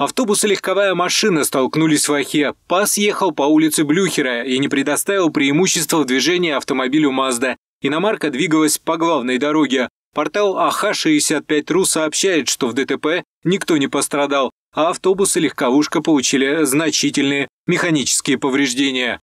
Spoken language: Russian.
Автобус и легковая машина столкнулись в Ахе. ПАС ехал по улице Блюхера и не предоставил преимущества в движении автомобилю «Мазда». Иномарка двигалась по главной дороге. Портал ах ру сообщает, что в ДТП никто не пострадал, а автобус и легковушка получили значительные механические повреждения.